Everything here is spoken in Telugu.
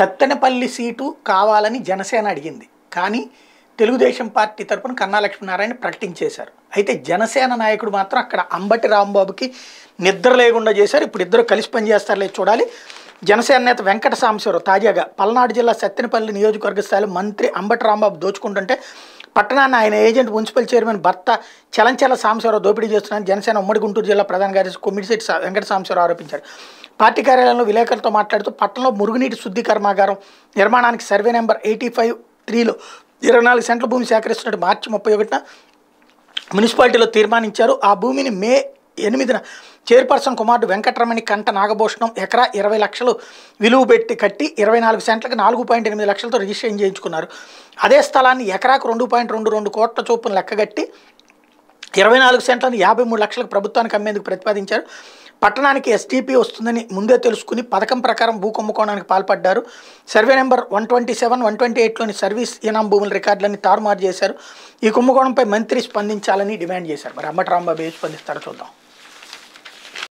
సత్తెనపల్లి సీటు కావాలని జనసేన అడిగింది కానీ తెలుగుదేశం పార్టీ తరపున కన్నా లక్ష్మీనారాయణ ప్రకటించేశారు అయితే జనసేన నాయకుడు మాత్రం అక్కడ అంబటి రాంబాబుకి నిద్ర లేకుండా చేశారు ఇప్పుడు ఇద్దరు కలిసి పనిచేస్తారులే చూడాలి జనసేన నేత వెంకట సాంబశివరావు తాజాగా పల్నాడు జిల్లా సత్తెనపల్లి నియోజకవర్గ స్థాయిలో మంత్రి అంబటి రాంబాబు దోచుకుంటుంటే పట్టణాన్ని ఆయన ఏజెంట్ మున్సిపల్ చైర్మన్ భర్త చలంచల సాంశ్వరావు దోపిడీ చేస్తున్నారని జనసేన ఉమ్మడి గుంటూరు జిల్లా ప్రధాన కార్యదర్శి కొమ్మిడిశెట్టి వెంకట సాంబశివరావు ఆరోపించారు పార్టీ కార్యాలయంలో విలేకరులతో మాట్లాడుతూ పట్టణంలో మురుగునీటి శుద్ధి కర్మాగారం నిర్మాణానికి సర్వే నెంబర్ ఎయిటీ ఫైవ్ త్రీలో ఇరవై నాలుగు సెంట్ల భూమి సేకరిస్తున్నట్టు మార్చి ముప్పై ఒకటిన మున్సిపాలిటీలో తీర్మానించారు ఆ భూమిని మే ఎనిమిదిన చైర్పర్సన్ కుమారుడు వెంకటరమణి కంట నాగభూషణం ఎకరా ఇరవై లక్షలు విలువ పెట్టి కట్టి ఇరవై నాలుగు సెంట్లకు నాలుగు పాయింట్ ఎనిమిది లక్షలతో రిజిస్ట్రేషన్ చేయించుకున్నారు అదే స్థలాన్ని ఎకరాకు రెండు పాయింట్ రెండు రెండు కోట్ల చొప్పున లెక్కగట్టి ఇరవై నాలుగు సెంట్లను యాభై మూడు లక్షలకు ప్రభుత్వానికి అమ్మేందుకు ప్రతిపాదించారు పట్టణానికి ఎస్టీపీ వస్తుందని ముందే తెలుసుకుని పథకం ప్రకారం భూ కుంభకోణానికి పాల్పడ్డారు survey number one twenty seven one twenty ఎయిట్లోని సర్వీస్ ఇనాం భూముల రికార్డులని తారుమారు చేశారు ఈ కుంభకోణంపై మంత్రి స్పందించాలని డిమాండ్ చేశారు మరి అమ్మటి రాంబాబు స్పందిస్తారో చూద్దాం